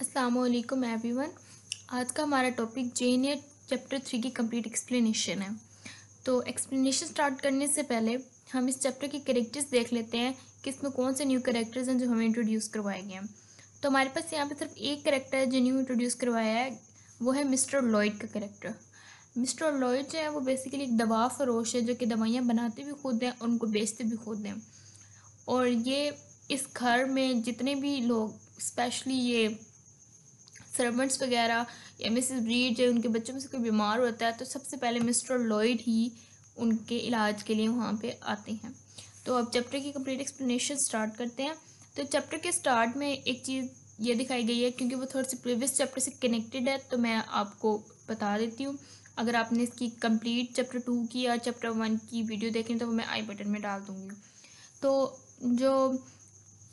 Aslam every one आज का हमारा topic Jane chapter three की कंप्लीट एक्सप्लेनेशन है तो एक्सप्लेनेशन स्टार्ट करने से पहले हम इस चैप्टर के करेक्टर्स देख लेते हैं कि इसमें कौन से न्यू करेक्टर्स हैं जो हमें इंट्रोड्यूस करवाए गए हैं तो हमारे पास यहाँ पे सिर्फ एक करेक्टर है जो न्यू इंट्रोड्यूस करवाया है वो है मिस्टर लॉयड का करेक्टर मिस्टर लॉयड जो है वो बेसिकली एक दवा फरोश है जो कि दवाइयाँ बनाते भी खुद हैं और उनको बेचते भी खुद हैं और ये इस घर में जितने भी लोग स्पेशली ये सर्वेंट्स वगैरह या मिसेस ब्रीड या उनके बच्चों में से कोई बीमार होता है तो सबसे पहले मिस्टर लॉयड ही उनके इलाज के लिए वहाँ पे आते हैं तो अब चैप्टर की कंप्लीट एक्सप्लेनेशन स्टार्ट करते हैं तो चैप्टर के स्टार्ट में एक चीज़ ये दिखाई गई है क्योंकि वो थोड़ी सी प्रीवियस चैप्टर से कनेक्टेड है तो मैं आपको बता देती हूँ अगर आपने इसकी कम्प्लीट चैप्टर टू की या चैप्टर वन की वीडियो देखें तो वो मैं आई बटन में डाल दूँगी तो जो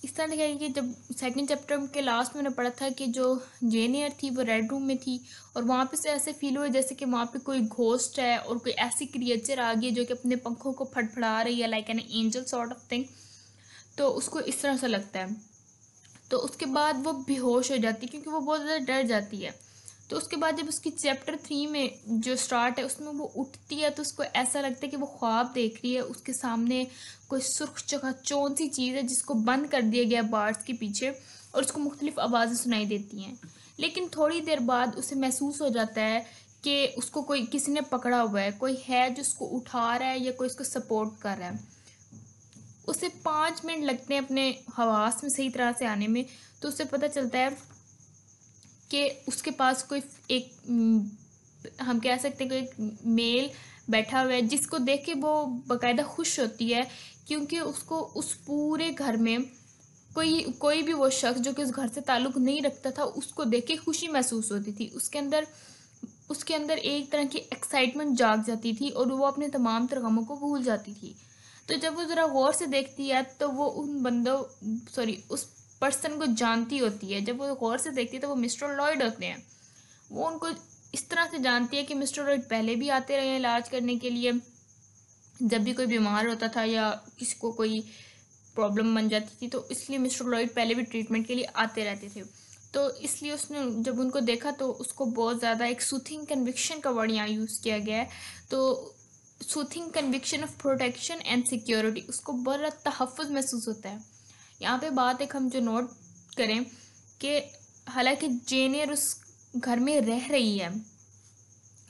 इस तरह लिखा है कि जब सेकंड चैप्टर के लास्ट में मैंने पढ़ा था कि जो जेनियर थी वो रेड रूम में थी और वहाँ पे से ऐसे फील हुए जैसे कि वहाँ पे कोई घोस्ट है और कोई ऐसी क्रिएचर आ गई जो कि अपने पंखों को फटफड़ा रही है like an angel sort of thing तो उसको इस तरह से लगता है तो उसके बाद वो बेहोश हो जाती है क्योंकि वो बहुत ज़्यादा डर जाती है तो उसके बाद जब उसकी चैप्टर थ्री में जो स्टार्ट है उसमें वो उठती है तो उसको ऐसा लगता है कि वो ख्वाब देख रही है उसके सामने कोई सुर्ख चौन सी चीज़ है जिसको बंद कर दिया गया बार्स के पीछे और उसको मुख्तलिफ आवाज़ें सुनाई देती हैं लेकिन थोड़ी देर बाद उसे महसूस हो जाता है कि उसको कोई किसी ने पकड़ा हुआ है कोई है जो उसको उठा रहा है या कोई उसको सपोर्ट कर रहा है उसे पाँच मिनट लगते हैं अपने हवास में सही तरह से आने में तो उससे पता चलता है कि उसके पास कोई एक हम्म, हम कह सकते हैं कि एक मेल बैठा हुआ है जिसको देख के वो बाकायदा खुश होती है क्योंकि उसको उस पूरे घर में कोई कोई भी वो शख्स जो कि उस घर से ताल्लुक़ नहीं रखता था उसको देख के खुशी महसूस होती थी उसके अंदर उसके अंदर एक तरह की एक्साइटमेंट जाग जाती थी और वो अपने तमाम तरगमों को भूल जाती थी तो जब वो ज़रा गौर से देखती है तो वो उन बंदों सॉरी उस पर्सन को जानती होती है जब वो गौर से देखती है तो वो मिस्टर लॉयड होते हैं वो उनको इस तरह से जानती है कि मिस्टर लॉयड पहले भी आते रहे हैं इलाज करने के लिए जब भी कोई बीमार होता था या किसी को कोई प्रॉब्लम बन जाती थी तो इसलिए मिस्टर लॉयड पहले भी ट्रीटमेंट के लिए आते रहते थे तो इसलिए उसने जब उनको देखा तो उसको बहुत ज़्यादा एक सूथिंग कन्विक्शन का वर्ड यहाँ यूज़ किया गया है तो soothing conviction of protection and security उसको बड़ा तहफ़ महसूस होता है यहाँ पे बात एक हम जो नोट करें कि हालांकि जेनियर उस घर में रह रही है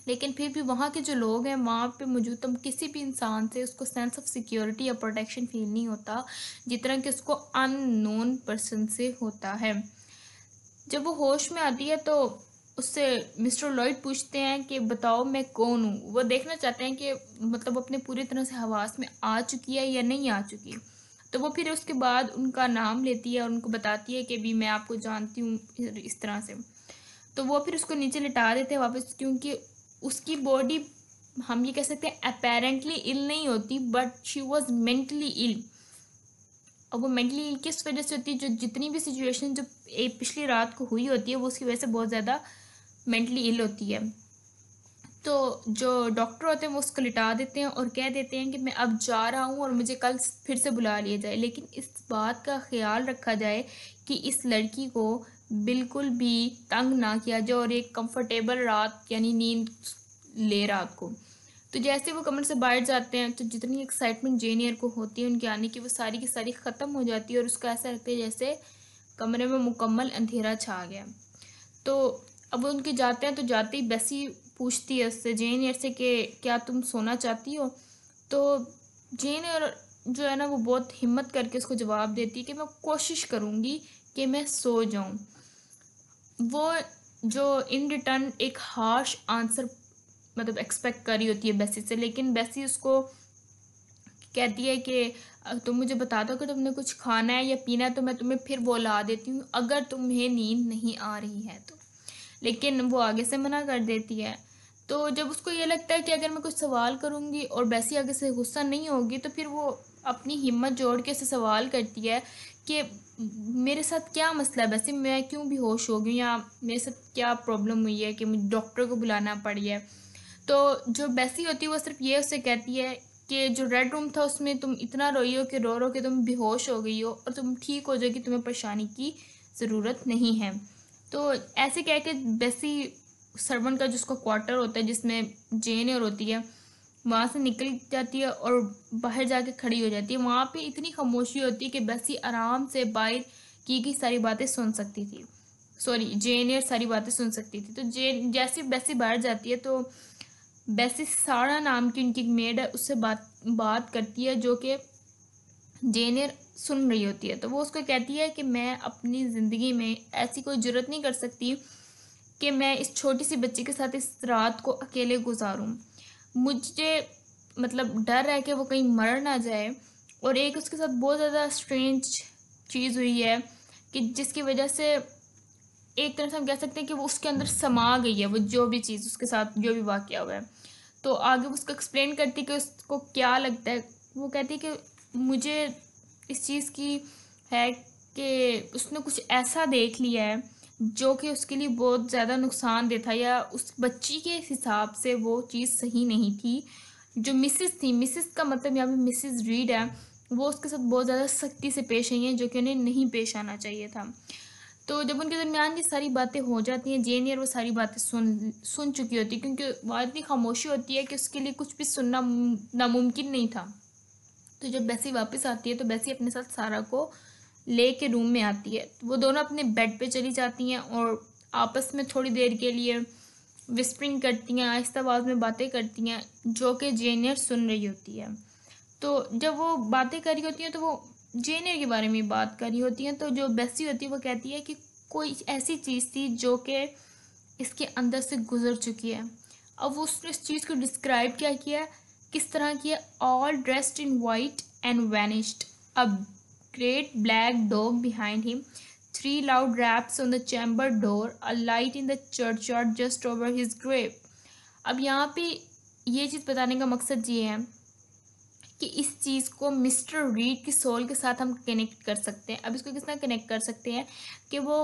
लेकिन फिर भी वहाँ के जो लोग हैं वहाँ पे तम किसी भी इंसान से उसको सेंस ऑफ सिक्योरिटी या प्रोटेक्शन फील नहीं होता जितना कि उसको अननोन पर्सन से होता है जब वो होश में आती है तो उससे मिस्टर लॉयड पूछते हैं कि बताओ मैं कौन हूँ वो देखना चाहते हैं कि मतलब अपने पूरी तरह से हवास में आ चुकी है या नहीं आ चुकी तो वो फिर उसके बाद उनका नाम लेती है और उनको बताती है कि भी मैं आपको जानती हूँ इस तरह से तो वो फिर उसको नीचे लिटा देते हैं वापस क्योंकि उसकी बॉडी हम ये कह सकते हैं अपेरेंटली इल नहीं होती but she was mentally ill और वो मेंटली इल किस वजह से होती है जो जितनी भी सिचुएशन जो पिछली रात को हुई होती है वो उसकी वजह से बहुत ज़्यादा मेंटली इल होती है तो जो डॉक्टर होते हैं वो उसको लिटा देते हैं और कह देते हैं कि मैं अब जा रहा हूँ और मुझे कल फिर से बुला लिया जाए लेकिन इस बात का ख्याल रखा जाए कि इस लड़की को बिल्कुल भी तंग ना किया जाए और एक कंफर्टेबल रात यानी नींद ले रात को तो जैसे वो कमर से बाहर जाते हैं तो जितनी एक्साइटमेंट जेनियर को होती है उनके आने की वो सारी की सारी ख़त्म हो जाती है और उसको ऐसा लगता है जैसे कमरे में मुकम्मल अंधेरा छा गया तो अब वो उनके जाते हैं तो जाते ही बेसी पूछती है उससे जेन एयर से कि क्या तुम सोना चाहती हो तो जेन एयर जो है ना वो बहुत हिम्मत करके उसको जवाब देती है कि मैं कोशिश करूँगी कि मैं सो जाऊँ वो जो इन रिटर्न एक हार्श आंसर मतलब एक्सपेक्ट करी होती है बेसी से लेकिन बेसी उसको कहती है कि तुम मुझे बता दो कि तुमने कुछ खाना है या पीना है तो मैं तुम्हें फिर बुला देती हूँ अगर तुम्हें नींद नहीं आ रही है तो लेकिन वो आगे से मना कर देती है तो जब उसको ये लगता है कि अगर मैं कुछ सवाल करूँगी और बैसी आगे से गुस्सा नहीं होगी तो फिर वो अपनी हिम्मत जोड़ के उसे सवाल करती है कि मेरे साथ क्या मसला है वैसे मैं क्यों भी होश हो गई या मेरे साथ क्या प्रॉब्लम हुई है कि मुझे डॉक्टर को बुलाना पड़ी है तो जो बैसी होती है वो सिर्फ ये उससे कहती है कि जो रेड रूम था उसमें तुम इतना रोई हो कि रो रो के तुम बेहोश हो गई हो और तुम ठीक हो जाओगी तुम्हें परेशानी की ज़रूरत नहीं है तो ऐसे कह के बेसी सर्वन का जिसका क्वार्टर होता है जिसमें जेन और होती है वहाँ से निकल जाती है और बाहर जाके खड़ी हो जाती है वहाँ पे इतनी खामोशी होती है कि बेसी आराम से बाहर की की सारी बातें सुन सकती थी सॉरी जेन और सारी बातें सुन सकती थी तो जेन जैसे बेसी बाहर जाती है तो बेसी सारा नाम की उनकी मेड है उससे बात बात करती है जो कि जेनियर सुन रही होती है तो वो उसको कहती है कि मैं अपनी ज़िंदगी में ऐसी कोई जरूरत नहीं कर सकती कि मैं इस छोटी सी बच्ची के साथ इस रात को अकेले गुजारूँ मुझे मतलब डर है कि वो कहीं मर ना जाए और एक उसके साथ बहुत ज़्यादा स्ट्रेंज चीज़ हुई है कि जिसकी वजह से एक तरह से हम कह सकते हैं कि वो उसके अंदर समा गई है वो जो भी चीज़ उसके साथ जो भी वाक्य हुआ है तो आगे वो उसको एक्सप्लेन करती कि उसको क्या लगता है वो कहती है कि मुझे इस चीज़ की है कि उसने कुछ ऐसा देख लिया है जो कि उसके लिए बहुत ज़्यादा नुकसान था या उस बच्ची के हिसाब से वो चीज़ सही नहीं थी जो मिसिस थी मिसिस का मतलब यहाँ पे मिसिस रीड है वो उसके साथ बहुत ज़्यादा सख्ती से पेश आई हैं जो कि उन्हें नहीं पेश आना चाहिए था तो जब उनके दरमियान ये सारी बातें हो जाती हैं जेन वो सारी बातें सुन सुन चुकी होती क्योंकि वहाँ इतनी खामोशी होती है कि उसके लिए कुछ भी सुनना नामुमकिन नहीं था तो जब बेसी वापस आती है तो बेसी अपने साथ सारा को ले के रूम में आती है वो दोनों अपने बेड पे चली जाती हैं और आपस में थोड़ी देर के लिए विस्परिंग करती हैं आहिस्ता आवाज़ में बातें करती हैं जो कि जेनियर सुन रही होती है तो जब वो बातें कर रही होती हैं तो वो जेनियर के बारे में बात कर रही होती हैं तो जो बेसी होती है वो कहती है कि कोई ऐसी चीज़ थी जो कि इसके अंदर से गुजर चुकी है अब वो उसने इस चीज़ को डिस्क्राइब क्या किया है किस तरह की है all dressed in white and vanished a great black dog behind him three loud raps on the chamber door a light in the churchyard just over his grave अब यहाँ पे ये चीज़ बताने का मकसद ये है कि इस चीज़ को मिस्टर रीड की सोल के साथ हम कनेक्ट कर सकते हैं अब इसको किस तरह कनेक्ट कर सकते हैं कि वो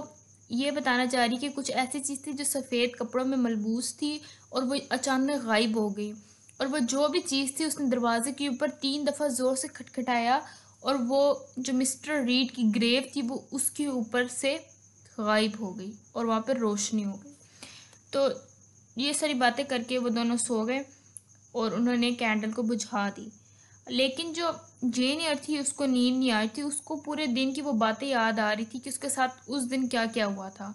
ये बताना चाह रही कि कुछ ऐसी चीज़ थी जो सफ़ेद कपड़ों में मलबूस थी और वो अचानक गायब हो गई और वह जो भी चीज़ थी उसने दरवाजे के ऊपर तीन दफ़ा ज़ोर से खटखटाया और वो जो मिस्टर रीड की ग्रेव थी वो उसके ऊपर से गायब हो गई और वहाँ पर रोशनी हो गई तो ये सारी बातें करके वो दोनों सो गए और उन्होंने कैंडल को बुझा दी लेकिन जो जेन एयर थी उसको नींद नहीं आई थी उसको पूरे दिन की वो बातें याद आ रही थी कि उसके साथ उस दिन क्या क्या हुआ था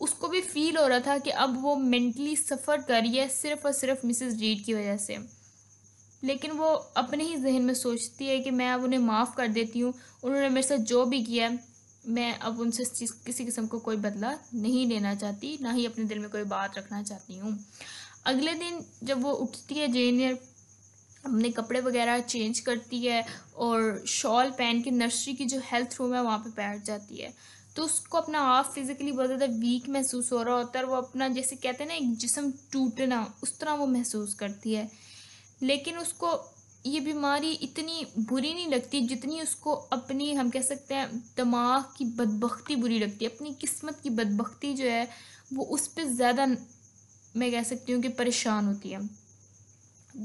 उसको भी फील हो रहा था कि अब वो मेंटली सफ़र कर रही है सिर्फ और सिर्फ मिसेस रीड की वजह से लेकिन वो अपने ही जहन में सोचती है कि मैं अब उन्हें माफ़ कर देती हूँ उन्होंने मेरे साथ जो भी किया मैं अब उनसे किसी किस्म को कोई बदला नहीं लेना चाहती ना ही अपने दिल में कोई बात रखना चाहती हूँ अगले दिन जब वो उठती है जेनियर अपने कपड़े वगैरह चेंज करती है और शॉल पहन के नर्सरी की जो हेल्थ रूम है वहाँ पे बैठ जाती है तो उसको अपना आप फिज़िकली बहुत ज़्यादा वीक महसूस हो रहा होता है वो अपना जैसे कहते हैं ना एक जिसम टूटना उस तरह वो महसूस करती है लेकिन उसको ये बीमारी इतनी बुरी नहीं लगती जितनी उसको अपनी हम कह सकते हैं दिमाग की बदबख्ती बुरी लगती है अपनी किस्मत की बदबख्ती जो है वो उस पर ज़्यादा मैं कह सकती हूँ कि परेशान होती है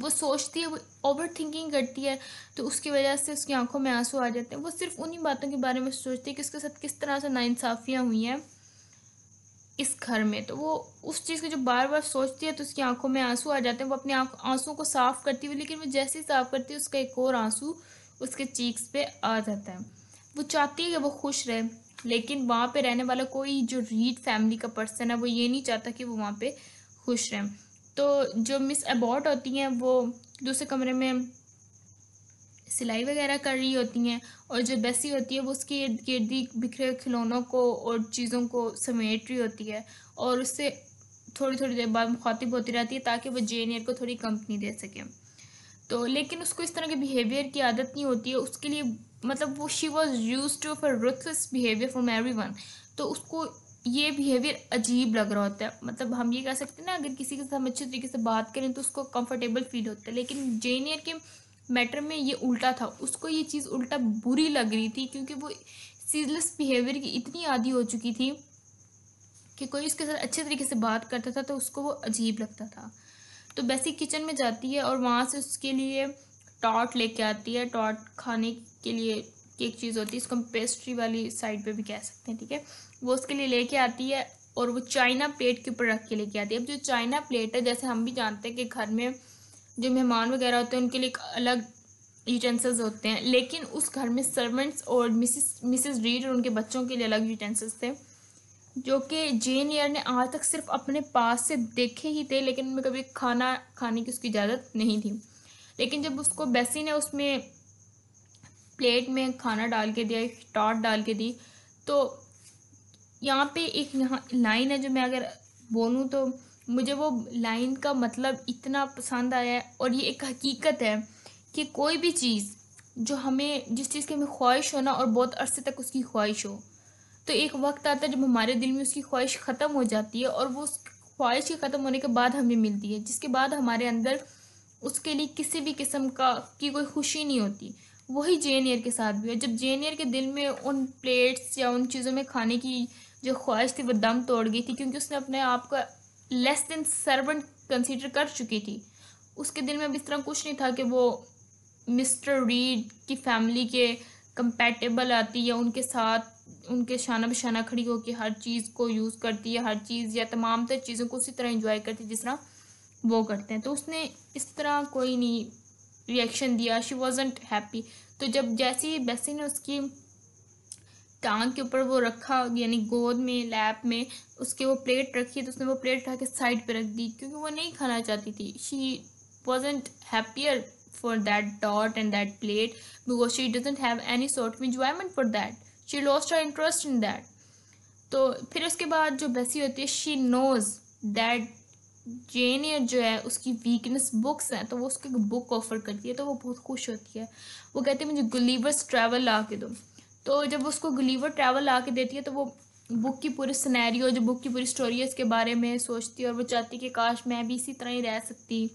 वो सोचती है वो ओवर थिंकिंग करती है तो उसकी वजह से उसकी आंखों में आंसू आ जाते हैं वो सिर्फ उन्हीं बातों के बारे में सोचती है कि उसके साथ किस तरह से नाइंसाफ़ियाँ हुई हैं इस घर में तो वो उस चीज़ को जो बार बार सोचती है तो उसकी आंखों में आंसू आ जाते हैं वो अपने आंसू को साफ़ करती हुई लेकिन वो जैसे ही साफ़ करती है उसका एक और आंसू उसके चीक्स पे आ जाता है वो चाहती है कि वो खुश रहे लेकिन वहाँ पे रहने वाला कोई जो रीड फैमिली का पर्सन है वो ये नहीं चाहता कि वो वहाँ पे खुश रहें तो जो मिस अबॉट होती हैं वो दूसरे कमरे में सिलाई वगैरह कर रही होती हैं और जो बेसी होती है वो उसके इर्द गिर्द बिखरे खिलौनों को और चीज़ों को समेट रही होती है और उससे थोड़ी थोड़ी देर बाद मुखातिब होती रहती है ताकि वो जेनियर को थोड़ी कंपनी दे सके तो लेकिन उसको इस तरह के बिहेवियर की आदत नहीं होती है उसके लिए मतलब वो she was used to for ruthless behaviour for everyone तो उसको ये बिहेवियर अजीब लग रहा होता है मतलब हम ये कह सकते हैं ना अगर किसी के साथ हम अच्छे तरीके से बात करें तो उसको कंफर्टेबल फील होता है लेकिन जेनियर के मैटर में ये उल्टा था उसको ये चीज़ उल्टा बुरी लग रही थी क्योंकि वो सीजलेस बिहेवियर की इतनी आदि हो चुकी थी कि कोई उसके साथ अच्छे तरीके से बात करता था तो उसको वो अजीब लगता था तो बेसिक किचन में जाती है और वहाँ से उसके लिए टॉट लेके आती है टॉट खाने के लिए एक चीज़ होती है इसको हम पेस्ट्री वाली साइड पे भी कह सकते हैं ठीक है वो उसके लिए लेके आती है और वो चाइना प्लेट के ऊपर रख के लेके आती है अब जो चाइना प्लेट है जैसे हम भी जानते हैं कि घर में जो मेहमान वगैरह होते हैं उनके लिए अलग यूटेंसिल्स होते हैं लेकिन उस घर में सर्वेंट्स और मिसिस मिसिस रीड और उनके बच्चों के लिए अलग यूटेंसिल्स थे जो कि जेन ईयर ने आज तक सिर्फ अपने पास से देखे ही थे लेकिन उनमें कभी खाना खाने की उसकी इजाज़त नहीं थी लेकिन जब उसको बेसी ने उसमें प्लेट में खाना डाल के दिया एक टॉट डाल के दी तो यहाँ पे एक यहाँ लाइन है जो मैं अगर बोलूँ तो मुझे वो लाइन का मतलब इतना पसंद आया है और ये एक हकीकत है कि कोई भी चीज़ जो हमें जिस चीज़ की हमें ख्वाहिश हो ना और बहुत अरसे तक उसकी ख्वाहिश हो तो एक वक्त आता है जब हमारे दिल में उसकी ख्वाहिश ख़त्म हो जाती है और वो उस ख्वाहिश के ख़त्म होने के बाद हमें मिलती है जिसके बाद हमारे अंदर उसके लिए किसी भी किस्म का की कोई खुशी नहीं होती वही जे के साथ भी है जब जे के दिल में उन प्लेट्स या उन चीज़ों में खाने की जो ख्वाहिश थी वो दम तोड़ गई थी क्योंकि उसने अपने आप को लेस देन सर्वेंट कंसीडर कर चुकी थी उसके दिल में अब इस तरह कुछ नहीं था कि वो मिस्टर रीड की फैमिली के कंपेटेबल आती या उनके साथ उनके शाना बशाना खड़ी होकर हर चीज़ को यूज़ करती है हर चीज़ या तमाम तर चीज़ों को उसी तरह इंजॉय करती जिस तरह वो करते हैं तो उसने इस तरह कोई नहीं रिएक्शन दिया शी वॉजेंट हैप्पी तो जब जैसी बेसी ने उसकी टांग के ऊपर वो रखा यानी गोद में लैप में उसके वो प्लेट रखी है तो उसने वो प्लेट उठा के साइड पे रख दी क्योंकि वो नहीं खाना चाहती थी she wasn't happier for that dot and that plate because she doesn't have any sort of enjoyment for that she lost are interest in that तो फिर उसके बाद जो बेसी होती है शी नोज दैट जेनियर जो है उसकी वीकनेस बुक्स हैं तो वो उसको बुक ऑफर करती है तो वो बहुत खुश होती है वो कहती है मुझे गुलीवर्स ट्रैवल ला के दो तो जब उसको गुलीवर ट्रैवल आके के देती है तो वो बुक की पूरी सिनेरियो जो बुक की पूरी स्टोरी है उसके बारे में सोचती है और वो चाहती कि काश मैं भी इसी तरह ही रह सकती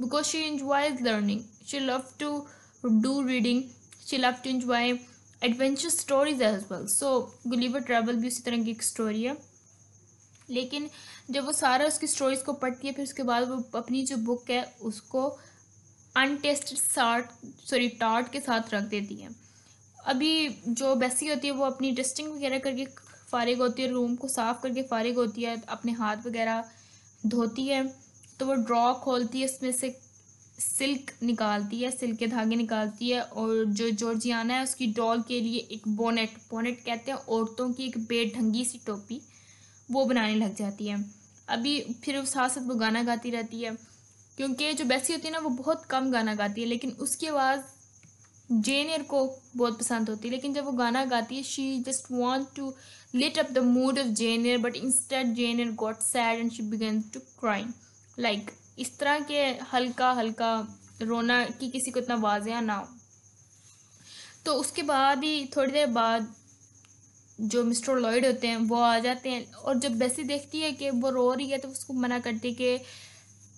because she enjoy learning she love to do reading she love to enjoy adventure stories as well so Gulliver travel भी उसी तरह की एक स्टोरी है लेकिन जब वो सारा उसकी स्टोरीज को पढ़ती है फिर उसके बाद वो अपनी जो बुक है उसको अनटेस्टेड सॉरी टार्ट के साथ रख देती है अभी जो बेसी होती है वो अपनी डस्टिंग वगैरह करके फ़ारिग होती है रूम को साफ़ करके फ़ारिग होती है अपने हाथ वगैरह धोती है तो वो ड्रॉ खोलती है इसमें से सिल्क निकालती है सिल्क के धागे निकालती है और जो जॉर्जियाना है उसकी डॉल के लिए एक बोनेट बोनेट कहते हैं औरतों की एक बेढंगी सी टोपी वो बनाने लग जाती है अभी फिर साथ साथ वो गाना गाती रहती है क्योंकि जो बेसी होती है ना वो बहुत कम गाना गाती है लेकिन उसकी आवाज़ जेन एयर को बहुत पसंद होती है लेकिन जब वो गाना गाती है she just want to lit up the mood of Jane Eyre but instead Jane Eyre got sad and she began to crime like इस तरह के हल्का हल्का रोना कि किसी को इतना वाजिया ना हो तो उसके बाद ही थोड़ी देर बाद जो मिस्टर लॉयड होते हैं वो आ जाते हैं और जब बेसी देखती है कि वो रो रही है तो उसको मना करती है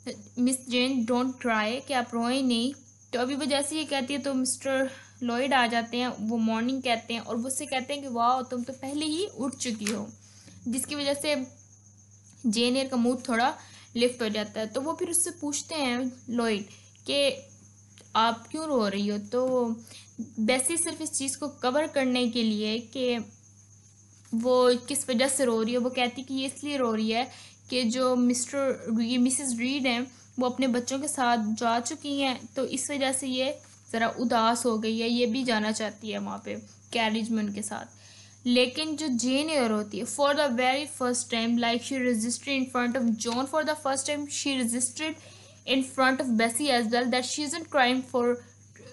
कि मिस जेन डोंट ट्राई कि आप रोए नहीं तो अभी वो जैसे ये कहती है तो मिस्टर लॉयड आ जाते हैं वो मॉर्निंग कहते हैं और वो उससे कहते हैं कि वाह तुम तो पहले ही उठ चुकी हो जिसकी वजह से जेन एयर का मूड थोड़ा लिफ्ट हो जाता है तो वो फिर उससे पूछते हैं लॉयड कि आप क्यों रो रही हो तो वैसे सिर्फ इस चीज़ को कवर करने के लिए कि वो किस वजह से रो रही है वो कहती कि ये इसलिए रो रही है कि जो मिस्टर ये मिसेस रीड हैं वो अपने बच्चों के साथ जा चुकी हैं तो इस वजह से ये ज़रा उदास हो गई है ये भी जाना चाहती है वहाँ पे कैरिज में उनके साथ लेकिन जो जेन एयर होती है for the very first time like she registered in front of John for the first time she registered in front of Bessie as well that she is crime for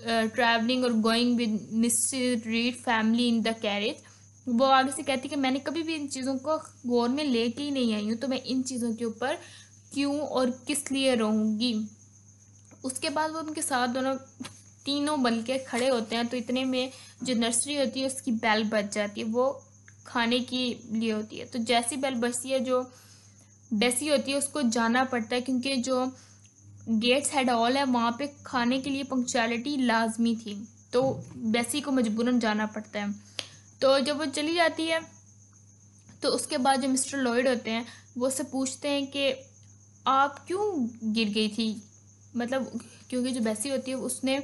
travelling और going with Miss Reed family in the carriage वो आगे से कहती कि मैंने कभी भी इन चीज़ों को गौर में लेके ही नहीं आई हूँ तो मैं इन चीज़ों के ऊपर क्यों और किस लिए रहूँगी उसके बाद वो उनके साथ दोनों तीनों बन के खड़े होते हैं तो इतने में जो नर्सरी होती है उसकी बैल बच जाती है वो खाने के लिए होती है तो जैसी बैल बचती है जो डेसी होती है उसको जाना पड़ता है क्योंकि जो गेट्स हेड हॉल है वहाँ पे खाने के लिए पंक्चुअलिटी लाजमी थी तो बेसी को मजबूरन जाना पड़ता है तो जब वो चली जाती है तो उसके बाद जो मिस्टर लॉयड होते हैं वो उससे पूछते हैं कि आप क्यों गिर गई थी मतलब क्योंकि जो बेसी होती है उसने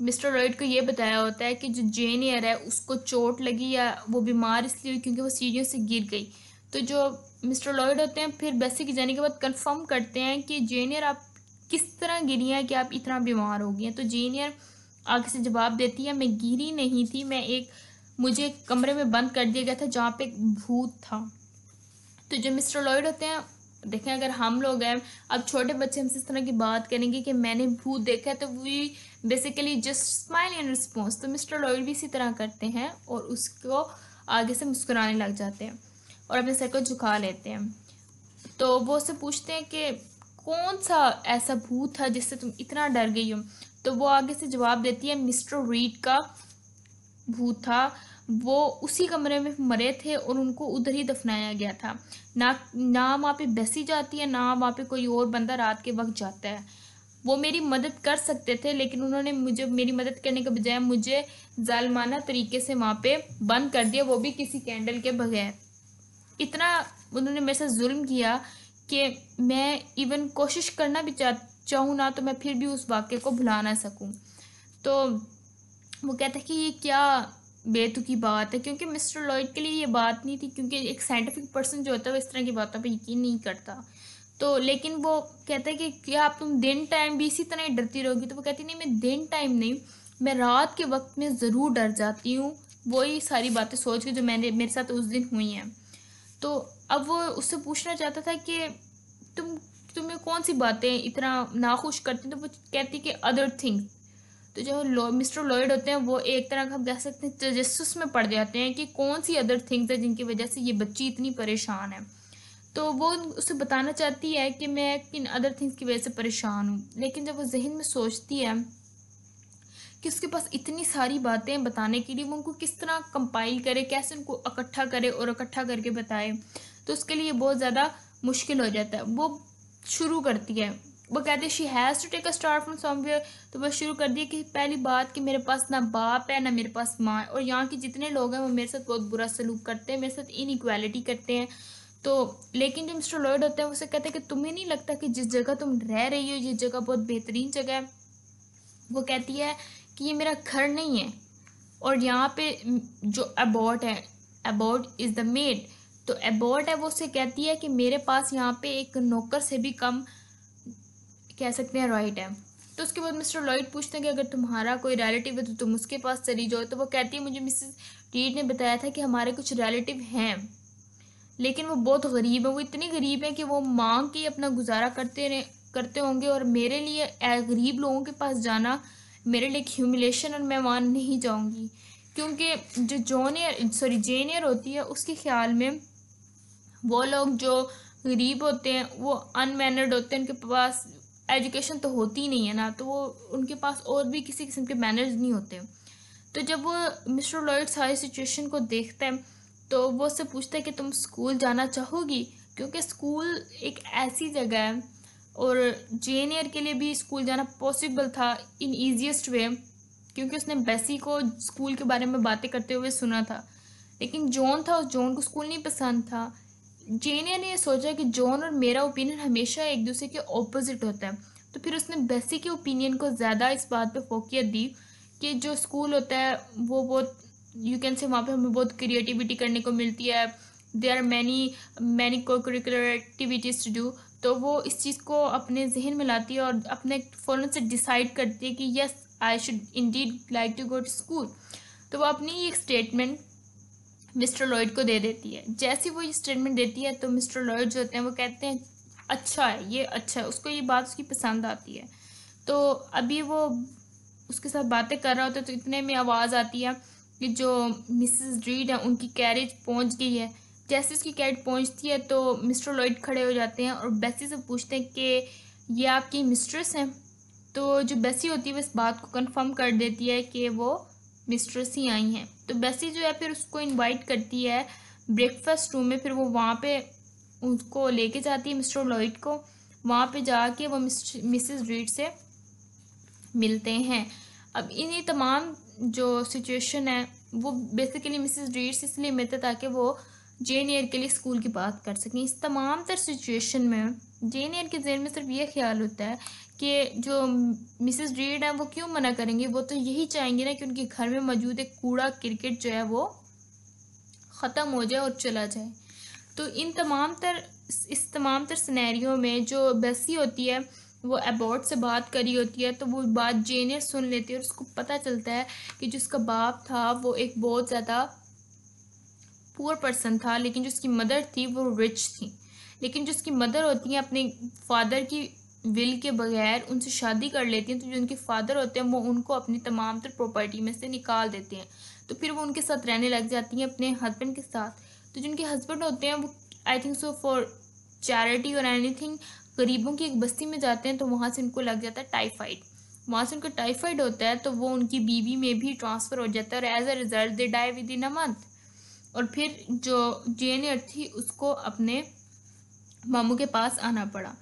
मिस्टर रॉयड को ये बताया होता है कि जो जेन एयर है उसको चोट लगी या वो बीमार इसलिए क्योंकि वो सीढ़ियों से गिर गई तो जो मिस्टर लॉयड होते हैं फिर बेसी के जाने के बाद कंफर्म करते हैं कि जेन एयर आप किस तरह गिरी हैं कि आप इतना बीमार हो गई हैं तो जेन एयर आगे से जवाब देती है मैं गिरी नहीं थी मैं एक मुझे कमरे में बंद कर दिया गया था जहाँ पे एक भूत था तो जो मिस्टर लॉयड होते हैं देखें अगर हम लोग हैं अब छोटे बच्चे हमसे इस तरह की बात करेंगे कि मैंने भूत देखा है तो we basically just smile in response तो मिस्टर लॉयड भी इसी तरह करते हैं और उसको आगे से मुस्कुराने लग जाते हैं और अपने सर को झुका लेते हैं तो वो उससे पूछते हैं कि कौन सा ऐसा भूत था जिससे तुम इतना डर गई हो तो वो आगे से जवाब देती है मिस्टर रीड का भूत था वो उसी कमरे में मरे थे और उनको उधर ही दफनाया गया था ना ना वहाँ पे बसी जाती है ना वहाँ पे कोई और बंदा रात के वक्त जाता है वो मेरी मदद कर सकते थे लेकिन उन्होंने मुझे मेरी मदद करने के बजाय मुझे जालमाना तरीके से वहाँ पे बंद कर दिया वो भी किसी कैंडल के बगैर इतना उन्होंने मेरे साथ जुल्म किया कि मैं इवन कोशिश करना भी चाह चाहूँ ना तो मैं फिर भी उस वाक्य को भुला ना सकूँ तो वो कहता है कि ये क्या बेतुकी बात है क्योंकि मिस्टर लॉयड के लिए ये बात नहीं थी क्योंकि एक साइंटिफिक पर्सन जो होता है वो इस तरह की बातों पर यकीन नहीं करता तो लेकिन वो कहता है कि क्या आप तुम दिन टाइम भी इसी तरह डरती रहोगी तो वो कहती नहीं मैं दिन टाइम नहीं मैं रात के वक्त में ज़रूर डर जाती हूँ वही सारी बातें सोच के जो मैंने मेरे साथ उस दिन हुई हैं तो अब वो उससे पूछना चाहता था कि तुम तुम्हें कौन सी बातें इतना नाखुश करती तो वो कहती कि अदर थिंग्स तो जो लो मिस्टर लॉयड होते हैं वो एक तरह का हम कह सकते हैं तजस्स में पड़ जाते हैं कि कौन सी अदर थिंग्स है जिनकी वजह से ये बच्ची इतनी परेशान है तो वो उसे बताना चाहती है कि मैं किन अदर थिंग्स की वजह से परेशान हूँ लेकिन जब वो जहन में सोचती है कि उसके पास इतनी सारी बातें बताने के लिए वो उनको किस तरह कंपाइल करे कैसे उनको इकट्ठा करे और इकट्ठा करके बताए तो उसके लिए बहुत ज़्यादा मुश्किल हो जाता है वो शुरू करती है वो कहते हैं she has to take a star from sombre तो वो शुरू कर दिया कि पहली बात कि मेरे पास ना बाप है ना मेरे पास माँ है और यहाँ के जितने लोग हैं वो मेरे साथ बहुत बुरा सलूक करते हैं मेरे साथ इनइक्वालिटी करते हैं तो लेकिन जो मिस्टर लॉयड होते हैं उसे कहते हैं कि तुम्हें नहीं लगता कि जिस जगह तुम रह रही हो ये जगह बहुत बेहतरीन जगह है वो कहती है कि ये मेरा घर नहीं है और यहाँ पे जो अबॉट है अबॉट इज़ द मेड तो अबॉट है वो उसे कहती है कि मेरे पास यहाँ पे एक नौकर से भी कम कह सकते हैं रॉइट है तो उसके बाद मिस्टर लॉइड पूछते हैं कि अगर तुम्हारा कोई रिलेटिव है तो तुम उसके पास चली जाओ तो वो कहती है मुझे मिसेस रीड ने बताया था कि हमारे कुछ रिलेटिव हैं लेकिन वो बहुत गरीब है वो इतने गरीब हैं कि वो मांग के अपना गुजारा करते रहे करते होंगे और मेरे लिए गरीब लोगों के पास जाना मेरे लिए ह्यूमिलेशन और मैं वहाँ नहीं जाऊँगी क्योंकि जो जोनियर सॉरी जेनियर होती है उसके ख्याल में वो लोग जो गरीब होते हैं वो अनमैनर्ड होते हैं उनके पास एजुकेशन तो होती नहीं है ना तो वो उनके पास और भी किसी किस्म के मैनर्स नहीं होते तो जब वो मिस्टर लॉयड सारी सिचुएशन को देखते हैं तो वो उससे पूछता है कि तुम स्कूल जाना चाहोगी क्योंकि स्कूल एक ऐसी जगह है और जे एन के लिए भी स्कूल जाना पॉसिबल था इन ईजीएसट वे क्योंकि उसने बेसी को स्कूल के बारे में बातें करते हुए सुना था लेकिन जॉन था उस जॉन को स्कूल नहीं पसंद था जेनिया ने यह सोचा कि जॉन और मेरा ओपिनियन हमेशा एक दूसरे के ऑपोजिट होता है तो फिर उसने बेसी के ओपिनियन को ज़्यादा इस बात पे फोकियत दी कि जो स्कूल होता है वो बहुत यू कैन से वहाँ पे हमें बहुत क्रिएटिविटी करने को मिलती है they are many many co curricular activities to do तो वो इस चीज़ को अपने जहन में लाती है और अपने फ़ौरन से डिसाइड करती है कि yes I should in like to go to school तो वो अपनी एक स्टेटमेंट मिस्टर लॉयड को दे देती है जैसे वो ये स्टेटमेंट देती है तो मिस्टर लॉयड जो होते हैं वो कहते हैं अच्छा है ये अच्छा है उसको ये बात उसकी पसंद आती है तो अभी वो उसके साथ बातें कर रहा होता है तो इतने में आवाज़ आती है कि जो मिसेस रीड है उनकी कैरेज पहुंच गई है जैसे उसकी कैरेज पहुंचती है तो मिस्टर लॉयड खड़े हो जाते हैं और बेसी से पूछते हैं कि ये आपकी मिस्ट्रेस हैं तो जो बेसी होती है वो इस बात को कंफर्म कर देती है कि वो मिस्ट्रेस ही आई हैं तो बेसी जो है फिर उसको इनवाइट करती है ब्रेकफास्ट रूम में फिर वो वहाँ पे उसको लेके जाती है मिस्टर लॉइड को वहाँ पे जाके वो मिसिस रीड से मिलते हैं अब इन्हीं तमाम जो सिचुएशन है वो बेसिकली मिसिस रीड से इसलिए मिलते ताकि वो जेन एयर के लिए स्कूल की बात कर सकें इस तमाम तर सिचुएशन में जेन एयर के जेन में सिर्फ ये ख्याल होता है कि जो मिसेस रीड हैं वो क्यों मना करेंगी वो तो यही चाहेंगी ना कि उनके घर में मौजूद एक कूड़ा क्रिकेट जो है वो ख़त्म हो जाए और चला जाए तो इन तमाम तर इस तमाम तर सिनेरियो में जो बसी होती है वो अबॉर्ड से बात करी होती है तो वो बात जेने सुन लेती है और उसको पता चलता है कि जो उसका बाप था वो एक बहुत ज़्यादा पुअर पर्सन था लेकिन जो उसकी मदर थी वो रिच थी लेकिन जो उसकी मदर होती है अपने फादर की विल के बगैर उनसे शादी कर लेती हैं तो जो उनके फादर होते हैं वो उनको अपनी तमाम तर प्रॉपर्टी में से निकाल देते हैं तो फिर वो उनके साथ रहने लग जाती हैं अपने हस्बैंड के साथ तो जिनके हस्बैंड होते हैं वो I think so for charity और एनीथिंग गरीबों की एक बस्ती में जाते हैं तो वहाँ से उनको लग जाता है टाइफाइड वहाँ से उनको टाइफाइड होता है तो वो उनकी बीवी में भी ट्रांसफ़र हो जाता है और as a result they die within a month और फिर जो जेन थी उसको अपने मामू के पास आना पड़ा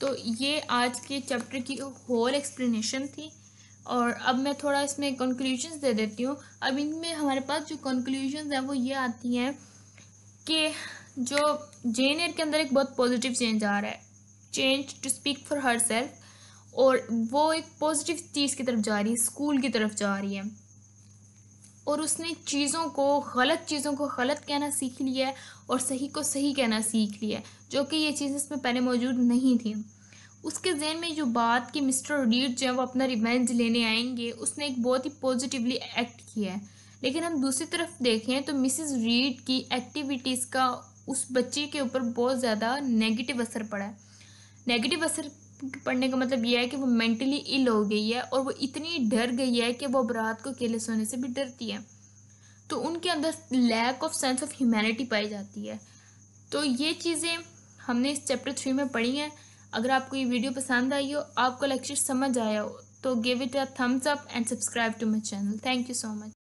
तो ये आज के चैप्टर की होल एक्सप्लेनेशन थी और अब मैं थोड़ा इसमें कंक्लूजन्स दे देती हूँ अब इनमें हमारे पास जो कंक्लूजन हैं वो ये आती हैं कि जो जे एन के अंदर एक बहुत पॉजिटिव चेंज आ रहा है change to speak for herself और वो एक पॉजिटिव चीज़ की तरफ जा रही है स्कूल की तरफ जा रही है और उसने चीज़ों को गलत चीज़ों को गलत कहना सीख लिया है और सही को सही कहना सीख लिया है जो कि ये चीज़ें इसमें पहले मौजूद नहीं थी उसके जहन में जो बात कि मिस्टर रीड जो है वो अपना रिवेंज लेने आएंगे उसने एक बहुत ही पॉजिटिवली एक्ट किया है लेकिन हम दूसरी तरफ देखें तो मिसिस रीड की एक्टिविटीज़ का उस बच्चे के ऊपर बहुत ज़्यादा नेगेटिव असर पड़ा है नेगेटिव असर पढ़ने का मतलब यह है कि वो मेंटली इल हो गई है और वो इतनी डर गई है कि वो अब रात को अकेले सोने से भी डरती है तो उनके अंदर lack of sense of humanity पाई जाती है तो ये चीज़ें हमने इस चैप्टर थ्री में पढ़ी हैं अगर आपको ये वीडियो पसंद आई हो आपको लेक्चर समझ आया हो तो give it a thumbs up and subscribe to my channel thank you so much